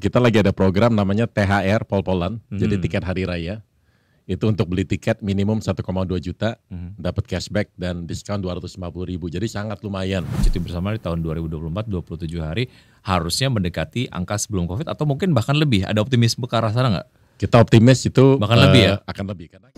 kita lagi ada program namanya THR Pol-Polan, hmm. jadi tiket hari raya. Itu untuk beli tiket minimum 1,2 juta, hmm. dapat cashback dan diskon 250 ribu. Jadi sangat lumayan. Cuti bersama di tahun 2024 27 hari harusnya mendekati angka sebelum Covid atau mungkin bahkan lebih. Ada optimisme ke arah sana nggak? Kita optimis itu bahkan uh, lebih eh, ya. Akan lebih karena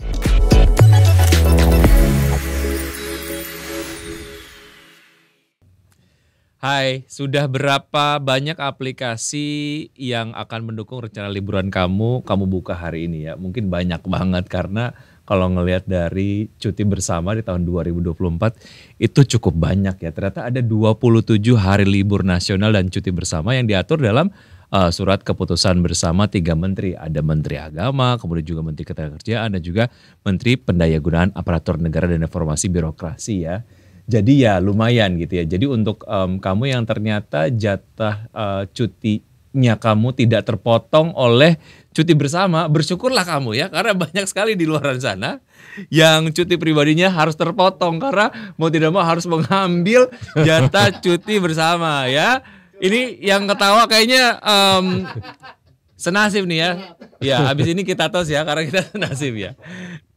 Hai, sudah berapa banyak aplikasi yang akan mendukung rencana liburan kamu kamu buka hari ini ya? Mungkin banyak banget karena kalau ngelihat dari cuti bersama di tahun 2024 itu cukup banyak ya. Ternyata ada 27 hari libur nasional dan cuti bersama yang diatur dalam uh, surat keputusan bersama tiga menteri. Ada Menteri Agama, kemudian juga Menteri Ketenagakerjaan dan juga Menteri Pendayagunaan Aparatur Negara dan Reformasi Birokrasi ya. Jadi ya lumayan gitu ya. Jadi untuk um, kamu yang ternyata jatah uh, cutinya kamu tidak terpotong oleh cuti bersama, bersyukurlah kamu ya karena banyak sekali di luar sana yang cuti pribadinya harus terpotong karena mau tidak mau harus mengambil jatah cuti bersama ya. Ini yang ketawa kayaknya um, senasib nih ya. Ya, habis ini kita tos ya karena kita senasib ya.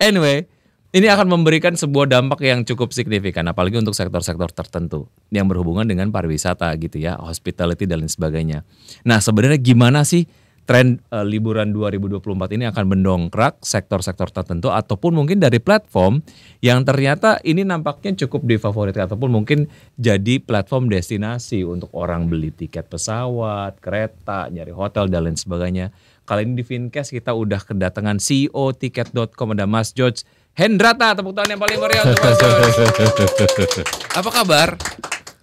Anyway, ini akan memberikan sebuah dampak yang cukup signifikan apalagi untuk sektor-sektor tertentu yang berhubungan dengan pariwisata gitu ya, hospitality dan lain sebagainya. Nah, sebenarnya gimana sih tren uh, liburan 2024 ini akan mendongkrak sektor-sektor tertentu ataupun mungkin dari platform yang ternyata ini nampaknya cukup difavoritkan ataupun mungkin jadi platform destinasi untuk orang beli tiket pesawat, kereta, nyari hotel dan lain sebagainya. Kali ini di Fincast kita udah kedatangan CEO tiket.com ada Mas George Hendrata, tepuk tangan yang paling meriah untuk Mas Apa kabar?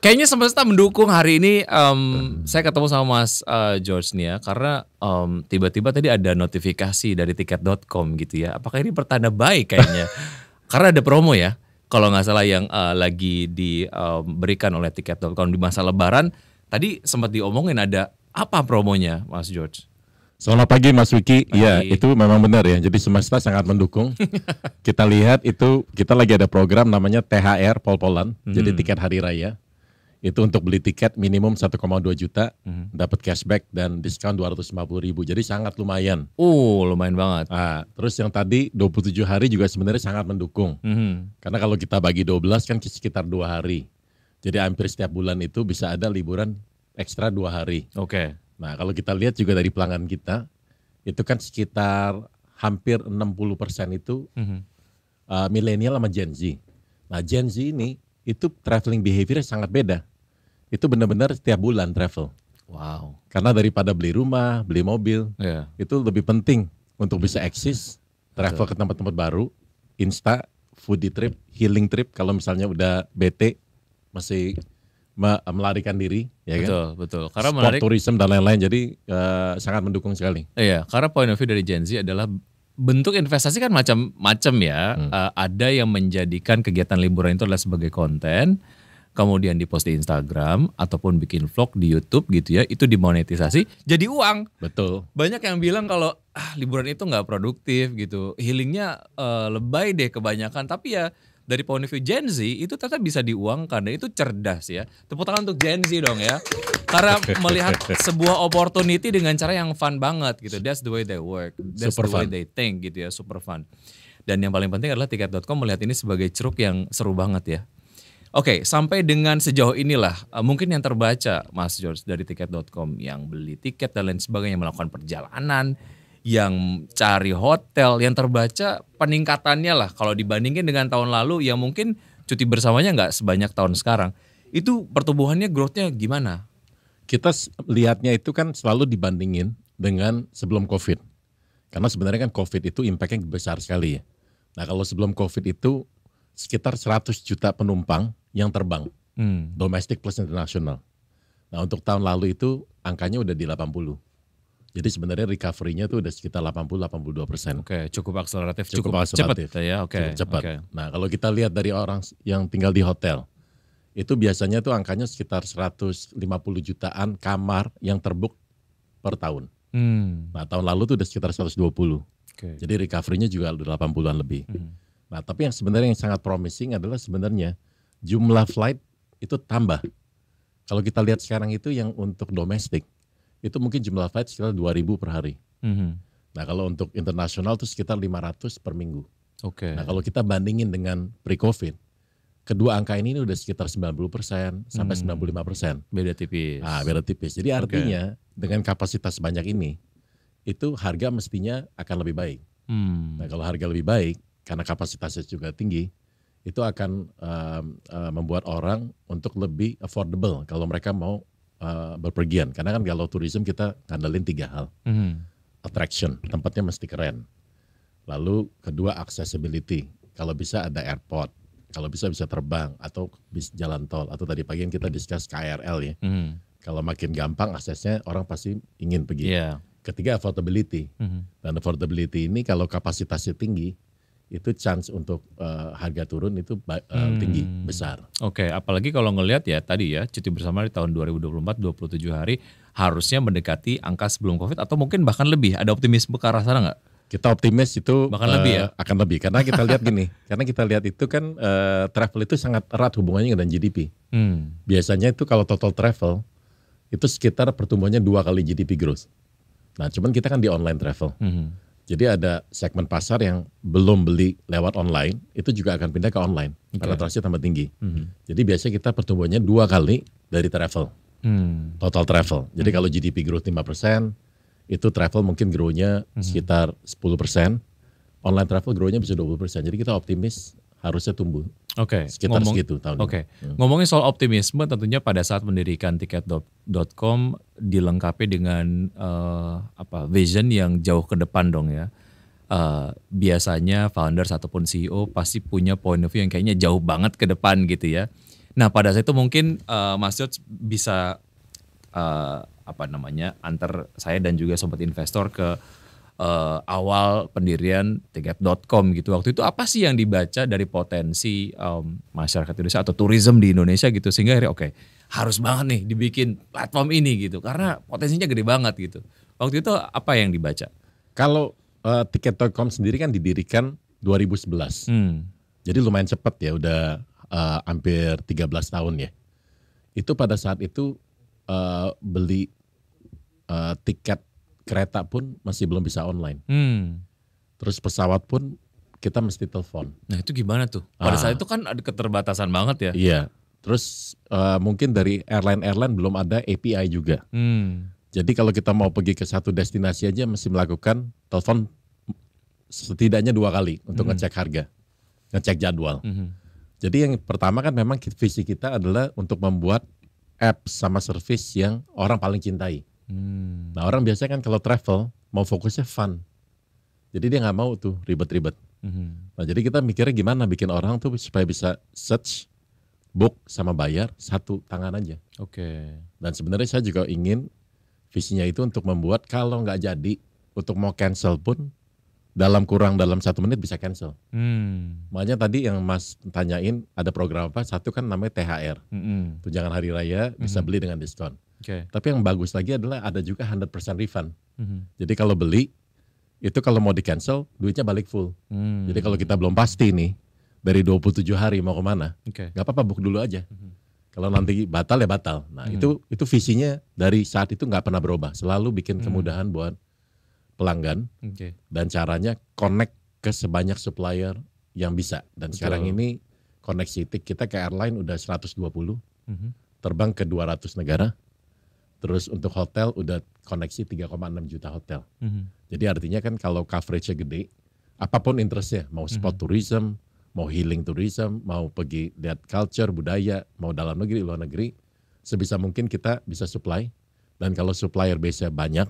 Kayaknya semesta mendukung hari ini um, saya ketemu sama Mas uh, George nih ya karena um, tiba-tiba tadi ada notifikasi dari tiket.com gitu ya. Apakah ini pertanda baik kayaknya? karena ada promo ya. Kalau nggak salah yang uh, lagi diberikan um, oleh tiket.com di masa lebaran, tadi sempat diomongin ada apa promonya Mas George? Selamat pagi Mas Wiki. Iya, itu memang benar ya. Jadi semesta sangat mendukung. kita lihat itu kita lagi ada program namanya THR Pol-Polan. Hmm. Jadi tiket hari raya. Itu untuk beli tiket minimum 1,2 juta, hmm. dapat cashback dan diskon 250 ribu. Jadi sangat lumayan. Oh, lumayan banget. Nah, terus yang tadi 27 hari juga sebenarnya sangat mendukung. Hmm. Karena kalau kita bagi 12 kan sekitar dua hari. Jadi hampir setiap bulan itu bisa ada liburan ekstra dua hari. Oke. Okay. Nah kalau kita lihat juga dari pelanggan kita, itu kan sekitar hampir 60 persen itu mm -hmm. uh, milenial sama Gen Z. Nah Gen Z ini itu traveling behavior sangat beda. Itu benar-benar setiap bulan travel. Wow. Karena daripada beli rumah, beli mobil, yeah. itu lebih penting untuk bisa eksis, travel ke tempat-tempat baru, insta, foodie trip, healing trip. Kalau misalnya udah bete, masih melarikan diri, ya betul, kan? Betul, betul. Karena Sport, menarik, tourism dan lain-lain, jadi uh, sangat mendukung sekali. Iya, karena point of view dari Gen Z adalah bentuk investasi kan macam-macam ya. Hmm. Uh, ada yang menjadikan kegiatan liburan itu adalah sebagai konten, kemudian dipost di Instagram ataupun bikin vlog di YouTube gitu ya, itu dimonetisasi jadi uang. Betul. Banyak yang bilang kalau ah, liburan itu nggak produktif gitu, healingnya uh, lebay deh kebanyakan, tapi ya dari point of view Gen Z itu ternyata bisa diuangkan dan itu cerdas ya. Tepuk tangan untuk Gen Z dong ya. Karena melihat sebuah opportunity dengan cara yang fun banget gitu. That's the way they work. That's super the way fun. they think gitu ya, super fun. Dan yang paling penting adalah tiket.com melihat ini sebagai ceruk yang seru banget ya. Oke, okay, sampai dengan sejauh inilah eh, mungkin yang terbaca Mas George dari tiket.com yang beli tiket dan lain sebagainya melakukan perjalanan yang cari hotel, yang terbaca peningkatannya lah kalau dibandingin dengan tahun lalu yang mungkin cuti bersamanya nggak sebanyak tahun sekarang. Itu pertumbuhannya growthnya gimana? Kita lihatnya itu kan selalu dibandingin dengan sebelum COVID. Karena sebenarnya kan COVID itu impactnya besar sekali ya. Nah kalau sebelum COVID itu sekitar 100 juta penumpang yang terbang. Hmm. Domestik plus internasional. Nah untuk tahun lalu itu angkanya udah di 80 jadi sebenarnya recovery-nya tuh udah sekitar 80-82 persen. Oke, okay, cukup akseleratif, cukup, cukup akseleratif, cepat ya. Oke, okay, cepat. Okay. Nah, kalau kita lihat dari orang yang tinggal di hotel, itu biasanya tuh angkanya sekitar 150 jutaan kamar yang terbook per tahun. Hmm. Nah, tahun lalu tuh udah sekitar 120. Okay. Jadi recovery-nya juga udah 80-an lebih. Hmm. Nah, tapi yang sebenarnya yang sangat promising adalah sebenarnya jumlah flight itu tambah. Kalau kita lihat sekarang itu yang untuk domestik itu mungkin jumlah flight sekitar 2000 per hari. Mm-hmm. Nah kalau untuk internasional itu sekitar 500 per minggu. Oke. Okay. Nah kalau kita bandingin dengan pre-COVID, kedua angka ini udah sekitar 90 persen sampai hmm. 95 persen. Beda tipis. Ah beda tipis. Jadi artinya okay. dengan kapasitas banyak ini, itu harga mestinya akan lebih baik. Hmm. Nah kalau harga lebih baik, karena kapasitasnya juga tinggi, itu akan um, uh, membuat orang untuk lebih affordable kalau mereka mau Eh, berpergian. Karena kan kalau tourism kita ngandelin tiga hal. Mm. Attraction, tempatnya mesti keren. Lalu kedua accessibility, kalau bisa ada airport, kalau bisa bisa terbang atau bis jalan tol atau tadi pagi kita discuss KRL ya. Mm. Kalau makin gampang aksesnya orang pasti ingin pergi. Yeah. Ketiga affordability. Mm. Dan affordability ini kalau kapasitasnya tinggi, itu chance untuk uh, harga turun itu uh, hmm. tinggi besar. Oke, okay, apalagi kalau ngelihat ya tadi ya cuti bersama di tahun 2024 27 hari harusnya mendekati angka sebelum Covid atau mungkin bahkan lebih. Ada optimisme ke arah sana nggak? Kita optimis itu bahkan uh, lebih eh, ya? akan lebih karena kita lihat gini, karena kita lihat itu kan uh, travel itu sangat erat hubungannya dengan GDP. Hmm. Biasanya itu kalau total travel itu sekitar pertumbuhannya dua kali GDP growth. Nah, cuman kita kan di online travel. Hmm jadi ada segmen pasar yang belum beli lewat online itu juga akan pindah ke online okay. karena transaksi tambah tinggi. Mm-hmm. Jadi biasanya kita pertumbuhannya dua kali dari travel, mm. total travel. Jadi mm. kalau GDP growth 5%, itu travel mungkin grownya mm-hmm. sekitar 10%, online travel grownya bisa 20%. Jadi kita optimis harusnya tumbuh Oke, okay. sekitar Ngomong, segitu tahun. Oke, okay. hmm. ngomongin soal optimisme, tentunya pada saat mendirikan tiket.com dilengkapi dengan uh, apa vision yang jauh ke depan dong ya. Uh, biasanya founder ataupun CEO pasti punya point of view yang kayaknya jauh banget ke depan gitu ya. Nah pada saat itu mungkin uh, Mas George bisa uh, apa namanya antar saya dan juga sobat investor ke uh, awal pendirian tiket.com gitu. Waktu itu apa sih yang dibaca dari potensi um, masyarakat Indonesia atau tourism di Indonesia gitu sehingga akhirnya oke okay, harus banget nih dibikin platform ini gitu karena potensinya gede banget gitu. Waktu itu apa yang dibaca? Kalau uh, eh, tiket.com sendiri kan didirikan 2011. Hmm. Jadi lumayan cepet ya udah uh, hampir 13 tahun ya. Itu pada saat itu uh, beli uh, tiket kereta pun masih belum bisa online. Hmm. Terus pesawat pun kita mesti telepon. Nah itu gimana tuh? Pada ah. saat itu kan ada keterbatasan banget ya. Iya. Terus uh, mungkin dari airline-airline belum ada API juga. Hmm. Jadi kalau kita mau pergi ke satu destinasi aja mesti melakukan telepon setidaknya dua kali untuk hmm. ngecek harga, ngecek jadwal. Hmm. Jadi yang pertama kan memang visi kita adalah untuk membuat app sama service yang orang paling cintai. Hmm. Nah orang biasanya kan kalau travel mau fokusnya fun, jadi dia nggak mau tuh ribet-ribet. hmm Nah jadi kita mikirnya gimana bikin orang tuh supaya bisa search, book sama bayar satu tangan aja. Oke. Okay. Dan sebenarnya saya juga ingin visinya itu untuk membuat kalau nggak jadi untuk mau cancel pun dalam kurang dalam satu menit bisa cancel. Hmm. Makanya tadi yang Mas tanyain ada program apa? Satu kan namanya THR, hmm. tunjangan hari raya bisa hmm. beli dengan diskon. Okay. Tapi yang bagus lagi adalah ada juga 100% refund. Hmm. Jadi kalau beli itu kalau mau di cancel duitnya balik full. Hmm. Jadi kalau kita belum pasti nih dari 27 hari mau kemana, okay. Gak apa-apa buk dulu aja. Hmm. Kalau nanti batal ya batal. Nah hmm. itu itu visinya dari saat itu nggak pernah berubah, selalu bikin hmm. kemudahan hmm. buat pelanggan okay. dan caranya connect ke sebanyak supplier yang bisa. Dan Betul. sekarang ini connectivity kita ke airline udah 120, mm -hmm. terbang ke 200 negara. Terus untuk hotel udah koneksi 3,6 juta hotel. Mm -hmm. Jadi artinya kan kalau coveragenya gede, apapun interestnya, mau mhm. spot mm -hmm. tourism, mau healing tourism, mau pergi lihat culture, budaya, mau dalam negeri, luar negeri, sebisa mungkin kita bisa supply. Dan kalau supplier base-nya banyak,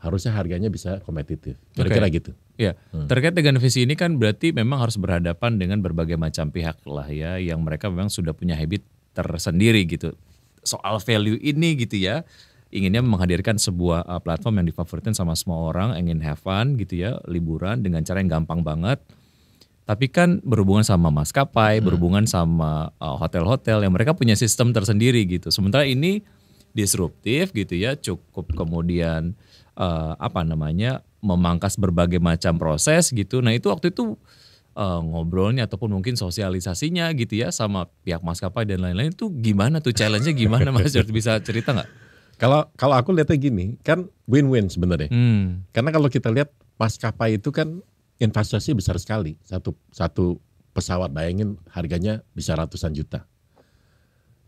harusnya harganya bisa kompetitif. Kira-kira okay. gitu. Ya, hmm. terkait dengan visi ini kan berarti memang harus berhadapan dengan berbagai macam pihak lah ya yang mereka memang sudah punya habit tersendiri gitu. Soal value ini gitu ya. Inginnya menghadirkan sebuah uh, platform yang difavoritin sama semua orang, ingin have fun gitu ya, liburan dengan cara yang gampang banget. Tapi kan berhubungan sama maskapai, hmm. berhubungan sama uh, hotel-hotel yang mereka punya sistem tersendiri gitu. Sementara ini disruptif gitu ya, cukup kemudian uh, apa namanya memangkas berbagai macam proses gitu. Nah itu waktu itu uh, ngobrolnya ataupun mungkin sosialisasinya gitu ya sama pihak maskapai dan lain-lain itu gimana tuh challenge-nya gimana Mas George bisa cerita nggak? Kalau kalau aku lihatnya gini kan win-win sebenarnya. Hmm. Karena kalau kita lihat maskapai itu kan investasi besar sekali satu satu pesawat bayangin harganya bisa ratusan juta.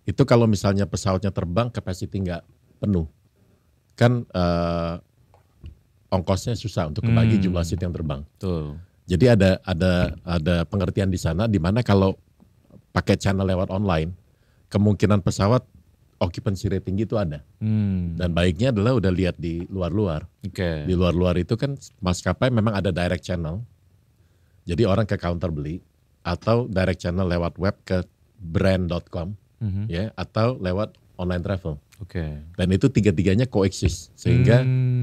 Itu kalau misalnya pesawatnya terbang capacity nggak penuh kan uh, ongkosnya susah untuk kebagi hmm. jumlah seat yang terbang. Betul. Jadi ada ada ada pengertian di sana di mana kalau pakai channel lewat online, kemungkinan pesawat occupancy rate tinggi itu ada. Hmm. Dan baiknya adalah udah lihat di luar-luar. Okay. Di luar-luar itu kan maskapai memang ada direct channel. Jadi orang ke counter beli atau direct channel lewat web ke brand.com mm -hmm. ya atau lewat online travel. Oke. Okay. Dan itu tiga-tiganya coexist sehingga hmm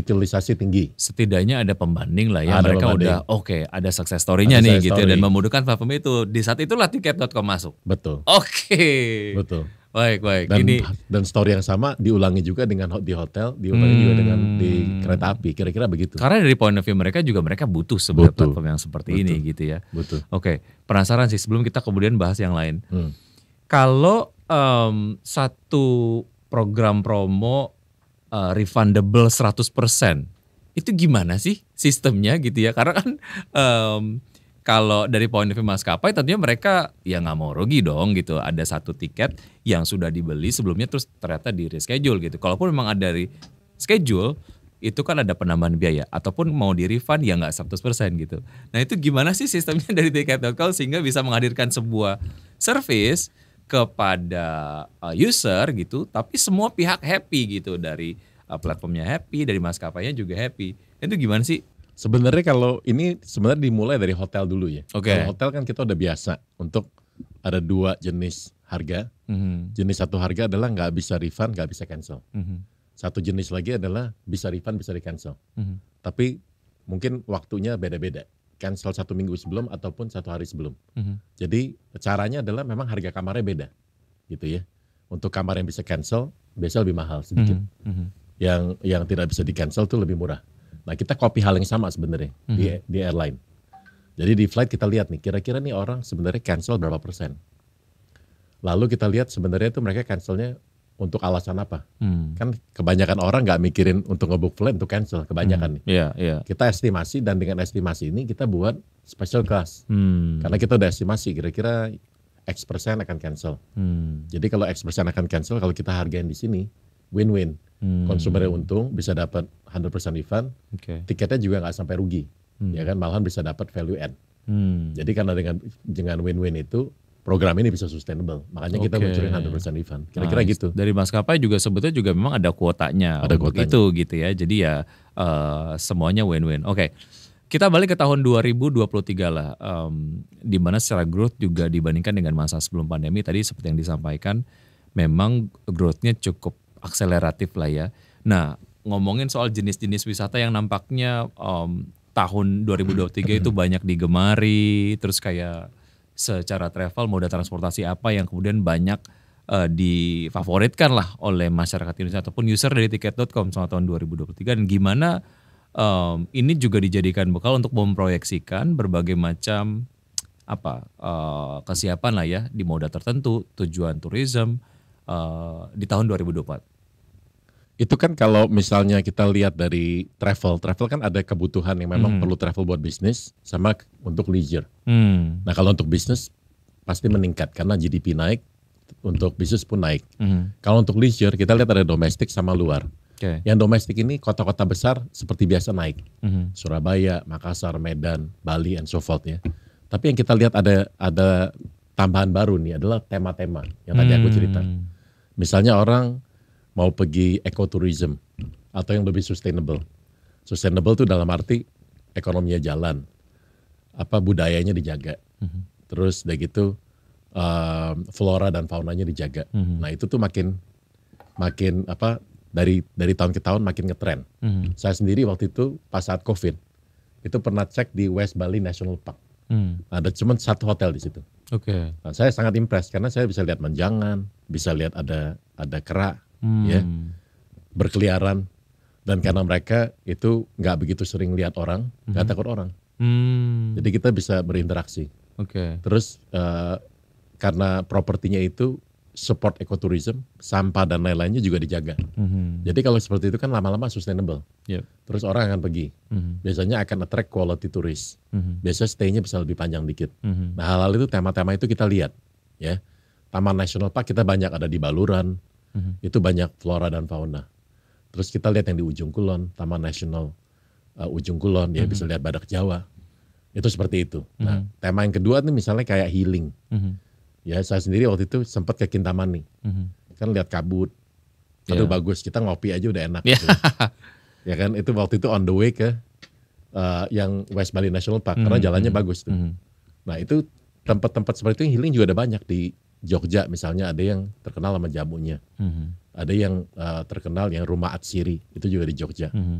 utilisasi tinggi. Setidaknya ada pembanding lah ya. Ada Mereka pembanding. udah oke, okay, ada success story-nya nih gitu. story. gitu ya, dan memudahkan platform itu. Di saat itulah tiket.com masuk. Betul. Oke. Okay. Betul. Baik, baik. Dan Gini. dan story yang sama diulangi juga dengan di hotel, diulangi hmm. juga dengan hmm. di kereta api, kira-kira begitu. Karena dari point of view mereka juga mereka butuh sebuah butuh. platform yang seperti butuh. ini gitu ya. Betul. Oke, okay. penasaran sih sebelum kita kemudian bahas yang lain. Hmm. Kalau um, satu program promo uh, refundable 100%. Itu gimana sih sistemnya gitu ya? Karena kan um, kalau dari poin of view maskapai tentunya mereka ya nggak mau rugi dong gitu. Ada satu tiket yang sudah dibeli sebelumnya terus ternyata di reschedule gitu. Kalaupun memang ada dari schedule itu kan ada penambahan biaya ataupun mau di refund ya nggak 100% gitu. Nah itu gimana sih sistemnya dari tiket.com sehingga bisa menghadirkan sebuah service kepada uh, user gitu, tapi semua pihak happy gitu dari uh, platformnya happy, dari maskapainya juga happy. Itu gimana sih? Sebenarnya kalau ini sebenarnya dimulai dari hotel dulu ya. Oke. Okay. Kalau hotel kan kita udah biasa untuk ada dua jenis harga. Mm-hmm. Jenis satu harga adalah nggak bisa refund, nggak bisa cancel. Mm-hmm. Satu jenis lagi adalah bisa refund, bisa di cancel. Mm-hmm. Tapi mungkin waktunya beda-beda cancel satu minggu sebelum ataupun satu hari sebelum. Mm-hmm. Jadi caranya adalah memang harga kamarnya beda, gitu ya. Untuk kamar yang bisa cancel biasanya lebih mahal sedikit. Mm-hmm. Yang yang tidak bisa di cancel tuh lebih murah. Nah kita copy hal yang sama sebenarnya mm-hmm. di mhm. di airline. Jadi di flight kita lihat nih, kira-kira nih orang sebenarnya cancel berapa persen. Lalu kita lihat sebenarnya itu mereka cancelnya untuk alasan apa? Hmm. Kan kebanyakan orang nggak mikirin untuk ngebook flight untuk cancel kebanyakan hmm. nih. Yeah, yeah. Kita estimasi dan dengan estimasi ini kita buat special class hmm. karena kita udah estimasi kira-kira X persen akan cancel. Hmm. Jadi kalau X persen akan cancel kalau kita hargain di sini win-win. Hmm. Konsumennya untung bisa dapat 100% refund, okay. tiketnya juga nggak sampai rugi, hmm. ya kan malahan bisa dapat value add. Hmm. Jadi karena dengan dengan win-win itu program ini bisa sustainable. Makanya okay. kita munculin 100% event. Kira-kira nah, gitu. Dari maskapai juga sebetulnya juga memang ada kuotanya. Ada kuotanya. Itu gitu ya. Jadi ya uh, semuanya win-win. Oke. Okay. Kita balik ke tahun 2023 lah. Um, di mana secara growth juga dibandingkan dengan masa sebelum pandemi tadi seperti yang disampaikan memang growthnya cukup akseleratif lah ya. Nah, ngomongin soal jenis-jenis wisata yang nampaknya um, tahun 2023 itu banyak digemari, terus kayak secara travel moda transportasi apa yang kemudian banyak uh, difavoritkan lah oleh masyarakat Indonesia ataupun user dari tiket.com selama tahun 2023 dan gimana um, ini juga dijadikan bekal untuk memproyeksikan berbagai macam apa uh, kesiapan lah ya di moda tertentu tujuan turisme uh, di tahun 2024 itu kan kalau misalnya kita lihat dari travel, travel kan ada kebutuhan yang memang hmm. perlu travel buat bisnis sama untuk leisure. Hmm. Nah kalau untuk bisnis pasti meningkat karena GDP naik, untuk bisnis pun naik. Hmm. Kalau untuk leisure kita lihat ada domestik sama luar. Okay. Yang domestik ini kota-kota besar seperti biasa naik, hmm. Surabaya, Makassar, Medan, Bali, and so forth ya. Tapi yang kita lihat ada ada tambahan baru nih adalah tema-tema yang tadi hmm. aku cerita. Hmm. Misalnya orang mau pergi ekoturism atau yang lebih sustainable. Sustainable itu dalam arti ekonominya jalan, apa budayanya dijaga, mm -hmm. terus dari gitu um, flora dan faunanya dijaga. Mm -hmm. Nah itu tuh makin makin apa dari dari tahun ke tahun makin ngetren. Mm -hmm. Saya sendiri waktu itu pas saat COVID itu pernah cek di West Bali National Park. Hmm. Ada cuma satu hotel di situ. Oke. Okay. Nah, saya sangat impres karena saya bisa lihat menjangan, bisa lihat ada ada kerak hmm. ya berkeliaran dan karena mereka itu nggak begitu sering lihat orang nggak hmm. takut orang hmm. jadi kita bisa berinteraksi oke okay. terus uh, karena propertinya itu support ekoturism sampah dan lain-lainnya juga dijaga hmm. jadi kalau seperti itu kan lama-lama sustainable yep. terus orang akan pergi hmm. biasanya akan attract quality tourist hmm. biasanya stay bisa lebih panjang dikit hmm. nah hal-hal itu tema-tema itu kita lihat ya taman nasional pak kita banyak ada di Baluran hmm Itu banyak flora dan fauna. Terus kita lihat yang di ujung kulon, Taman Nasional uh, ujung kulon, ya mm-hmm. bisa lihat badak Jawa. Itu seperti itu. Nah, mm-hmm. Nah, tema yang kedua nih misalnya kayak healing. Mm-hmm. Ya, saya sendiri waktu itu sempat ke Kintamani. Mm-hmm. Kan lihat kabut. itu iya. yeah. bagus, kita ngopi aja udah enak. Yeah. Gitu. ya kan, itu waktu itu on the way ke uh, yang West Bali National Park mm-hmm. karena jalannya mm-hmm. bagus tuh. Mm-hmm. Nah, itu tempat-tempat seperti itu healing juga ada banyak di Jogja misalnya ada yang terkenal sama jamunya, mm-hmm. ada yang uh, terkenal yang rumah atsiri itu juga di Jogja. Mm-hmm.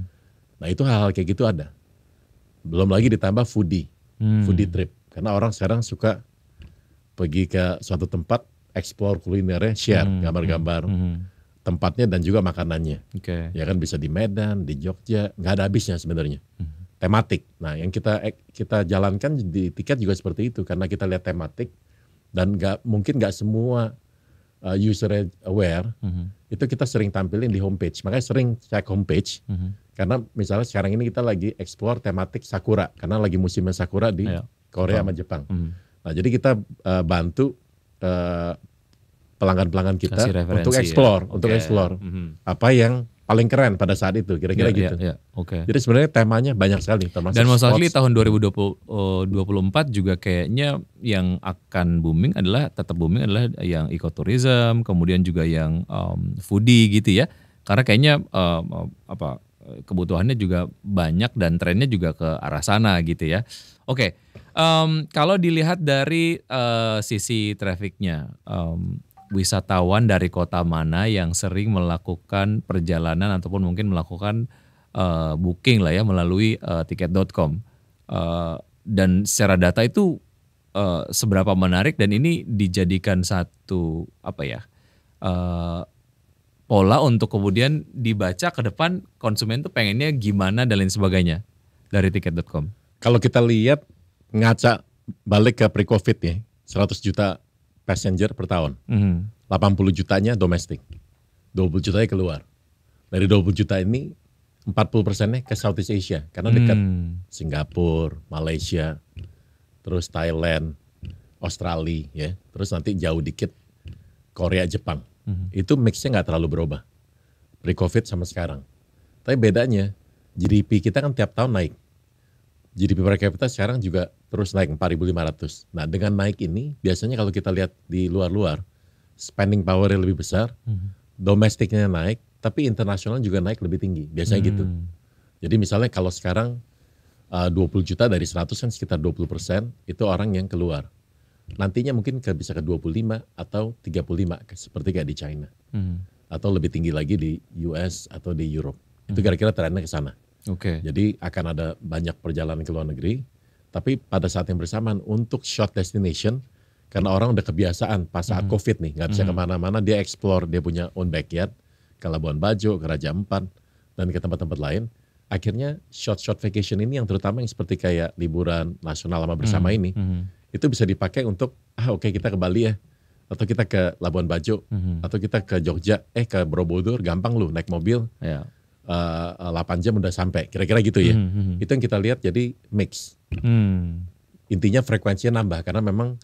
Nah itu hal-hal kayak gitu ada. Belum lagi ditambah foodie, mm-hmm. foodie trip karena orang sekarang suka pergi ke suatu tempat, explore kulinernya, share mm-hmm. gambar-gambar mm-hmm. tempatnya dan juga makanannya. Okay. Ya kan bisa di Medan, di Jogja, nggak ada habisnya sebenarnya. Mm-hmm tematik. Nah, yang kita eh, kita jalankan di tiket juga seperti itu karena kita lihat tematik, dan gak, mungkin nggak semua uh, user aware mm -hmm. itu kita sering tampilin di homepage makanya sering cek homepage mm -hmm. karena misalnya sekarang ini kita lagi explore tematik sakura karena lagi musimnya sakura di Ayo. Iya. Korea oh. sama Jepang mm -hmm. nah jadi kita uh, bantu pelanggan uh, pelanggan-pelanggan kita untuk ya. explore ya. untuk iya. explore eksplor mm -hmm. apa yang paling keren pada saat itu kira-kira yeah, ya, gitu. Ya, Oke. Okay. Jadi sebenarnya temanya banyak sekali termasuk Dan masalah likely tahun 2024 eh, juga kayaknya yang akan booming adalah tetap booming adalah yang ekoturism, kemudian juga yang um, foodie gitu ya. Karena kayaknya um, apa kebutuhannya juga banyak dan trennya juga ke arah sana gitu ya. Oke, okay. um, kalau dilihat dari uh, sisi trafiknya. um, wisatawan dari kota mana yang sering melakukan perjalanan ataupun mungkin melakukan uh, booking lah ya melalui uh, eh, tiket.com uh, eh, dan secara data itu uh, seberapa menarik dan ini dijadikan satu apa ya uh, pola untuk kemudian dibaca ke depan konsumen tuh pengennya gimana dan lain sebagainya dari tiket.com. Kalau kita lihat ngaca balik ke pre-covid ya 100 juta passenger per tahun. Mm. 80 jutanya domestik, 20 jutanya keluar. Dari 20 juta ini 40 persennya ke Southeast Asia karena dekat mm. Singapura, Malaysia, terus Thailand, Australia, ya. Terus nanti jauh dikit Korea, Jepang. Mm. Itu mixnya nggak terlalu berubah pre-COVID sama sekarang. Tapi bedanya GDP kita kan tiap tahun naik. GDP per kapita sekarang juga terus naik 4.500. Nah dengan naik ini biasanya kalau kita lihat di luar-luar spending powernya lebih besar, hmm. domestiknya naik, tapi internasional juga naik lebih tinggi. Biasanya hmm. gitu. Jadi misalnya kalau sekarang eh, uh, 20 juta dari 100 kan sekitar 20 persen itu orang yang keluar. Nantinya mungkin ke, bisa ke 25 atau 35 seperti kayak di China. Hmm. Atau lebih tinggi lagi di US atau di Europe. Itu hmm. kira-kira trennya ke sana. Oke. Okay. Jadi akan ada banyak perjalanan ke luar negeri, tapi pada saat yang bersamaan untuk short destination karena orang udah kebiasaan pas saat mm. COVID nih nggak bisa mm. kemana-mana dia explore dia punya own backyard ke Labuan Bajo, ke Raja Ampat dan ke tempat-tempat lain. Akhirnya short-short vacation ini yang terutama yang seperti kayak liburan nasional lama bersama mm. ini itu bisa dipakai untuk ah oke okay, kita ke Bali ya atau kita ke Labuan Bajo mm-hmm. atau kita ke Jogja eh ke Borobudur gampang lu naik mobil yeah. 8 eh, eh, jam udah sampai. Kira-kira gitu ya. Hmm, hmm, hmm. Itu yang kita lihat jadi mix. Hmm. Intinya frekuensinya nambah karena memang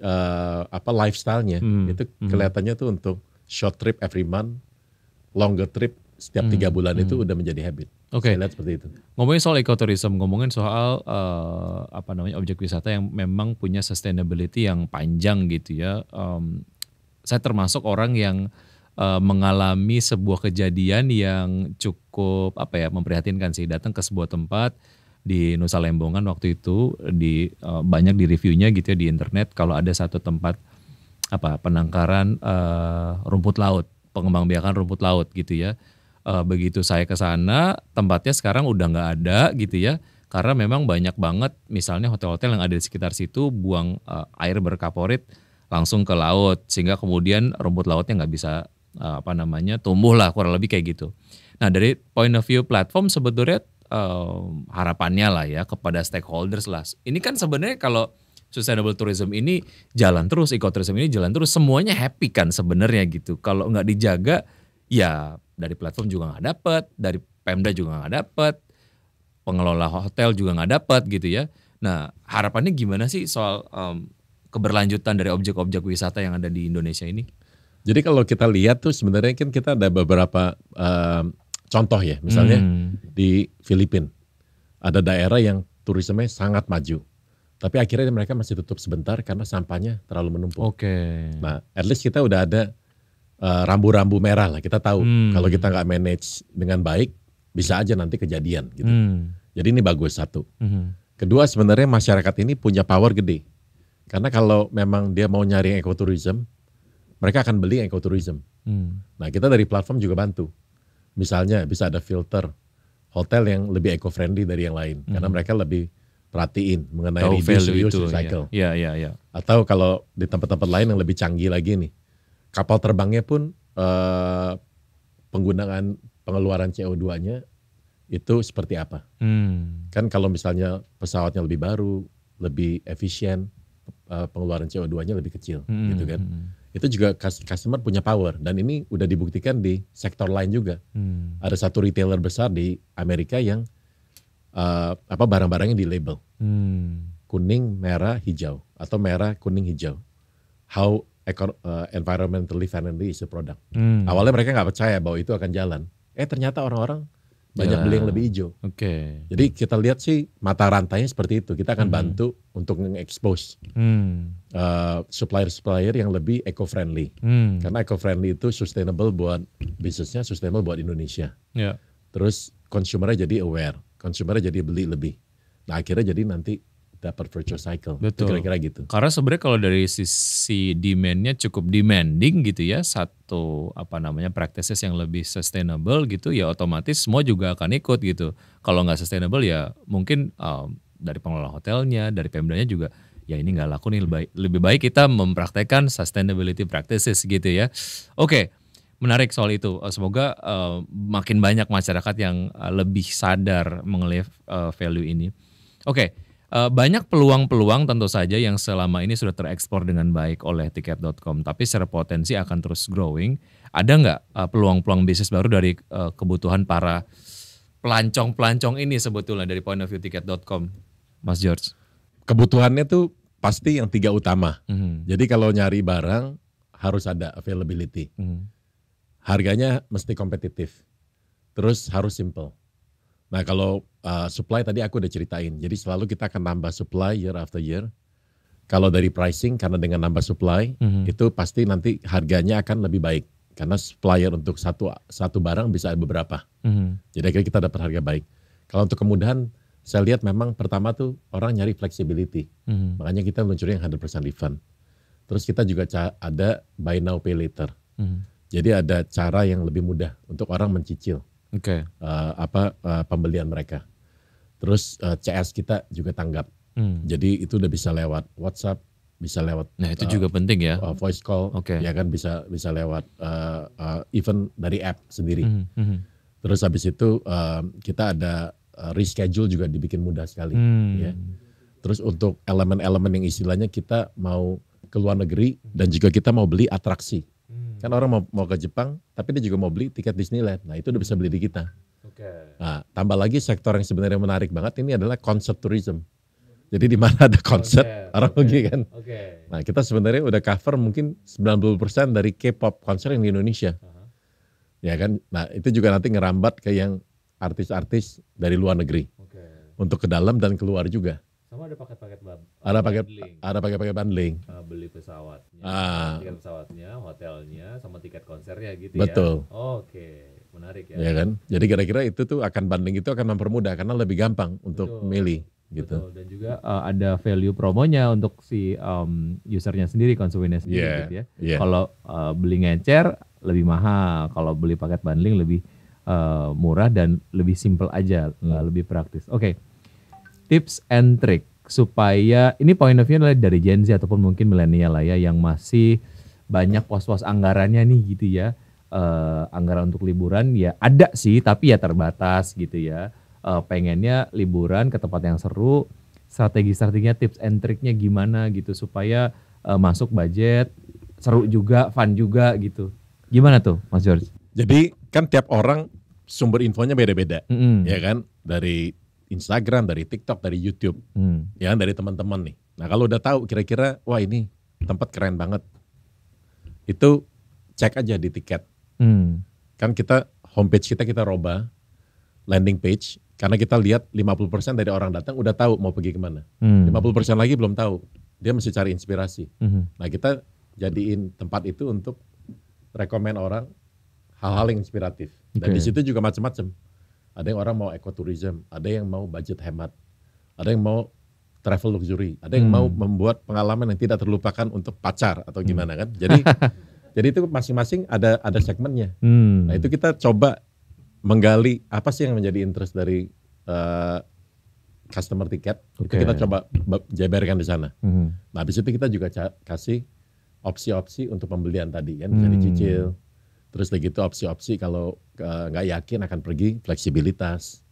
uh, apa lifestylenya nya hmm, hmm. itu kelihatannya tuh untuk short trip every month, longer trip setiap hmm, tiga bulan itu udah menjadi habit. Oke. Okay. seperti itu. Ngomongin soal ekoturism, ngomongin soal uh, apa namanya objek wisata yang memang punya sustainability yang panjang gitu ya. Um, saya termasuk orang yang uh, uh, mengalami sebuah kejadian yang cukup apa ya memprihatinkan sih datang ke sebuah tempat di Nusa Lembongan waktu itu di uh, banyak di reviewnya gitu ya di internet kalau ada satu tempat apa penangkaran uh, rumput laut pengembangbiakan rumput laut gitu ya uh, begitu saya ke sana tempatnya sekarang udah nggak ada gitu ya karena memang banyak banget misalnya hotel-hotel yang ada di sekitar situ buang uh, air berkaporit langsung ke laut sehingga kemudian rumput lautnya nggak bisa Eh, apa namanya tumbuhlah kurang lebih kayak gitu. Nah dari point of view platform sebetulnya uh, harapannya lah ya kepada stakeholders lah. Ini kan sebenarnya kalau sustainable tourism ini jalan terus, ekoturism ini jalan terus, semuanya happy kan sebenarnya gitu. Kalau nggak dijaga, ya dari platform juga nggak dapat, dari Pemda juga nggak dapat, pengelola hotel juga nggak dapat gitu ya. Nah harapannya gimana sih soal um, keberlanjutan dari objek-objek wisata yang ada di Indonesia ini? Jadi kalau kita lihat tuh sebenarnya kan kita ada beberapa uh, contoh ya, misalnya hmm. di Filipina ada daerah yang turismenya sangat maju. Tapi akhirnya mereka masih tutup sebentar karena sampahnya terlalu menumpuk. Oke. Okay. Nah, at least kita udah ada rambu-rambu uh, merah lah. Kita tahu hmm. kalau kita nggak manage dengan baik, bisa aja nanti kejadian gitu. Hmm. Jadi ini bagus satu. Hmm. Kedua sebenarnya masyarakat ini punya power gede. Karena kalau memang dia mau nyari ekoturism, mereka akan beli ecotourism. Hmm. Nah kita dari platform juga bantu. Misalnya bisa ada filter hotel yang lebih eco-friendly dari yang lain hmm. karena mereka lebih perhatiin mengenai Tahu reduce, reuse, itu, ya. recycle. Ya. Ya, ya, ya. Atau kalau di tempat-tempat lain yang lebih canggih lagi nih, kapal terbangnya pun uh, penggunaan pengeluaran CO2-nya itu seperti apa. Hmm. Kan kalau misalnya pesawatnya lebih baru, lebih efisien, eh, pengeluaran CO2-nya lebih kecil, hmm. gitu kan. Hmm itu juga customer punya power dan ini udah dibuktikan di sektor lain juga. Hmm. Ada satu retailer besar di Amerika yang uh, apa barang-barangnya di label hmm. kuning, merah, hijau atau merah, kuning, hijau. How uh, environmentally friendly is the product. Hmm. Awalnya mereka nggak percaya bahwa itu akan jalan. Eh ternyata orang-orang banyak ya. beli yang lebih hijau. Oke. Okay. Jadi kita lihat sih mata rantainya seperti itu. Kita akan hmm. bantu untuk mengekspose hmm. uh, supplier-supplier yang lebih eco-friendly. Hmm. Karena eco-friendly itu sustainable buat bisnisnya, sustainable buat Indonesia. Yeah. Terus konsumennya jadi aware, konsumennya jadi beli lebih. Nah akhirnya jadi nanti dapat virtual cycle. Betul. Kira-kira gitu. Karena sebenarnya kalau dari sisi demandnya cukup demanding gitu ya, satu apa namanya practices yang lebih sustainable gitu ya otomatis semua juga akan ikut gitu. Kalau nggak sustainable ya mungkin um, dari pengelola hotelnya, dari pemdanya juga ya ini nggak laku nih lebih baik, lebih baik kita mempraktekkan sustainability practices gitu ya. Oke. Okay menarik soal itu. Eh, semoga uh, makin banyak masyarakat yang eh, lebih sadar mengenai uh, value ini. Oke, okay. Eh, banyak peluang-peluang tentu saja yang selama ini sudah terekspor dengan baik oleh tiket.com, tapi secara potensi akan terus growing. Ada nggak eh, peluang-peluang bisnis baru dari eh, kebutuhan para pelancong-pelancong ini sebetulnya dari point of view tiket.com, Mas George? Kebutuhannya tuh pasti yang tiga utama. Mm -hmm. Jadi kalau nyari barang harus ada availability, mm -hmm. harganya mesti kompetitif, terus harus simple. Nah kalau uh, supply tadi aku udah ceritain, jadi selalu kita akan nambah supply year after year. Kalau dari pricing karena dengan nambah supply mm-hmm. itu pasti nanti harganya akan lebih baik karena supplier untuk satu satu barang bisa ada beberapa. Mm-hmm. Jadi akhirnya kita dapat harga baik. Kalau untuk kemudahan saya lihat memang pertama tuh orang nyari flexibility, mm-hmm. makanya kita meluncurin yang 100% refund. Terus kita juga ada buy now pay later. Mm-hmm. Jadi ada cara yang lebih mudah untuk orang mencicil okay. uh, eh, apa uh, pembelian mereka. Terus uh, eh, CS kita juga tanggap. Hmm. Jadi itu udah bisa lewat WhatsApp, bisa lewat. Nah itu uh, juga penting ya. Uh, voice call, okay. ya kan bisa bisa lewat uh, uh, even dari app sendiri. Hmm. Hmm. Terus habis itu uh, kita ada uh, reschedule juga dibikin mudah sekali. Hmm. Ya. Terus untuk elemen-elemen yang istilahnya kita mau ke luar negeri dan juga kita mau beli atraksi Kan orang mau, mau ke Jepang, tapi dia juga mau beli tiket Disneyland. Nah itu udah bisa beli di kita. Okay. Nah, tambah lagi sektor yang sebenarnya menarik banget ini adalah concert tourism. Jadi di mana ada konser okay, orang okay, kan. Okay. Nah kita sebenarnya udah cover mungkin 90% dari K-pop konser yang di Indonesia. Uh -huh. Ya kan. Nah itu juga nanti ngerambat ke yang artis-artis dari luar negeri. Okay. Untuk ke dalam dan keluar juga ada paket-paket ada paket ada paket-paket bundling uh, beli pesawatnya ah. tiket pesawatnya hotelnya sama tiket konsernya gitu betul. ya betul oh, oke okay. menarik ya ya kan jadi kira-kira itu tuh akan bundling itu akan mempermudah karena lebih gampang untuk betul. milih gitu betul. dan juga uh, ada value promonya untuk si um, usernya sendiri konsumennya sendiri yeah. gitu ya yeah. kalau uh, beli ngecer lebih mahal kalau beli paket bundling lebih uh, murah dan lebih simple aja, hmm. lebih praktis. Oke, okay. tips and trick supaya ini point of view adalah dari Gen Z ataupun mungkin milenial lah ya yang masih banyak pos-pos anggarannya nih gitu ya. Uh, anggaran untuk liburan ya ada sih tapi ya terbatas gitu ya. Uh, pengennya liburan ke tempat yang seru, strategi-strateginya tips and triknya gimana gitu supaya uh, masuk budget, seru juga, fun juga gitu. Gimana tuh Mas George? Jadi kan tiap orang sumber infonya beda-beda, mm -hmm. ya kan? Dari Instagram, dari TikTok, dari YouTube, hmm. ya dari teman-teman nih. Nah kalau udah tahu kira-kira, wah ini tempat keren banget, itu cek aja di tiket. Hmm. Kan kita homepage kita kita roba, landing page, karena kita lihat 50% dari orang datang udah tahu mau pergi kemana. Hmm. 50% lagi belum tahu, dia mesti cari inspirasi. Hmm. Nah kita jadiin tempat itu untuk rekomend orang hal-hal yang inspiratif. Dan okay. di situ juga macam-macam ada yang orang mau ekoturism, ada yang mau budget hemat, ada yang mau travel luxury, ada yang hmm. mau membuat pengalaman yang tidak terlupakan untuk pacar atau hmm. gimana kan. Jadi jadi itu masing-masing ada ada segmennya. Hmm. Nah, itu kita coba menggali apa sih yang menjadi interest dari uh, customer tiket. Okay. kita coba jabarkan di sana. Hmm. Nah, habis itu kita juga kasih opsi-opsi untuk pembelian tadi kan, bisa hmm. dicicil. Terus begitu opsi-opsi kalau Eh, nggak yakin akan pergi fleksibilitas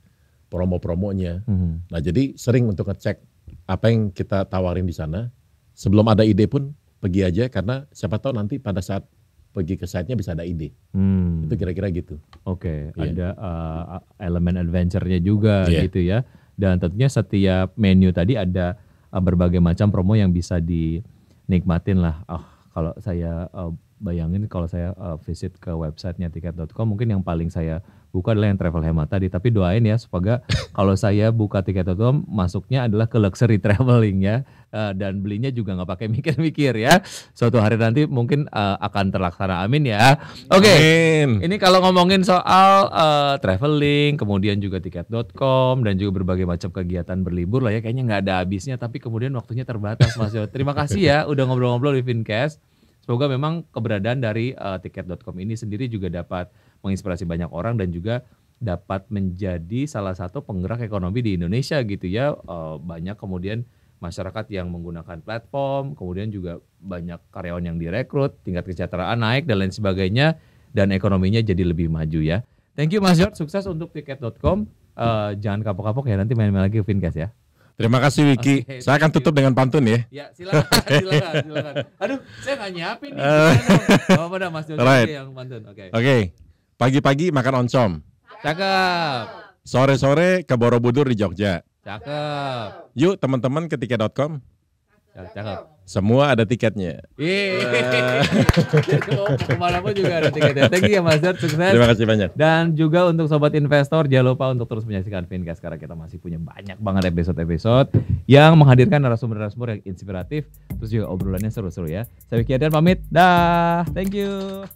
promo-promonya. Hmm. Nah jadi sering untuk ngecek apa yang kita tawarin di sana sebelum ada ide pun pergi aja karena siapa tahu nanti pada saat pergi ke site-nya bisa ada ide. Hmm. Itu kira-kira gitu. Oke, okay, iya. yeah. ada uh, elemen adventure-nya juga yeah. gitu ya. Dan tentunya setiap menu tadi ada uh, berbagai macam promo yang bisa dinikmatin lah. Oh, kalau saya uh, bayangin kalau saya uh, visit ke websitenya tiket.com mungkin yang paling saya buka adalah yang travel hemat tadi tapi doain ya supaya kalau saya buka tiket.com masuknya adalah ke luxury traveling ya uh, dan belinya juga nggak pakai mikir-mikir ya suatu hari nanti mungkin uh, akan terlaksana amin ya oke okay. ini kalau ngomongin soal uh, traveling kemudian juga tiket.com dan juga berbagai macam kegiatan berlibur lah ya kayaknya nggak ada habisnya tapi kemudian waktunya terbatas Mas Yo terima kasih ya udah ngobrol-ngobrol di Fincast Semoga memang keberadaan dari uh, eh, tiket.com ini sendiri juga dapat menginspirasi banyak orang dan juga dapat menjadi salah satu penggerak ekonomi di Indonesia gitu ya. Uh, banyak kemudian masyarakat yang menggunakan platform, kemudian juga banyak karyawan yang direkrut, tingkat kesejahteraan naik dan lain sebagainya dan ekonominya jadi lebih maju ya. Thank you Mas George, sukses untuk tiket.com. Uh, eh, jangan kapok-kapok ya nanti main-main lagi Vincast ya. Terima kasih Wiki. Okay, saya akan tutup you. dengan pantun ya. Ya, silakan, silakan, silakan. Aduh, saya nggak nyiapin nih. Enggak eh. apa Mas Jojo right. yang pantun. Oke. Okay. Oke. Okay. Pagi-pagi makan oncom. Cakep. Sore-sore ke Borobudur di Jogja. Cakep. Yuk teman-teman ketika.com. Cakep. Semua ada tiketnya. Iya. Kemana pun juga ada tiketnya. Thank you ya Mas Dert, sukses. Terima kasih banyak. Dan juga untuk sobat investor jangan lupa untuk terus menyaksikan Fincast karena kita masih punya banyak banget episode-episode yang menghadirkan narasumber-narasumber yang inspiratif terus juga obrolannya seru-seru ya. Saya Vicky Adrian pamit. Dah. Thank you.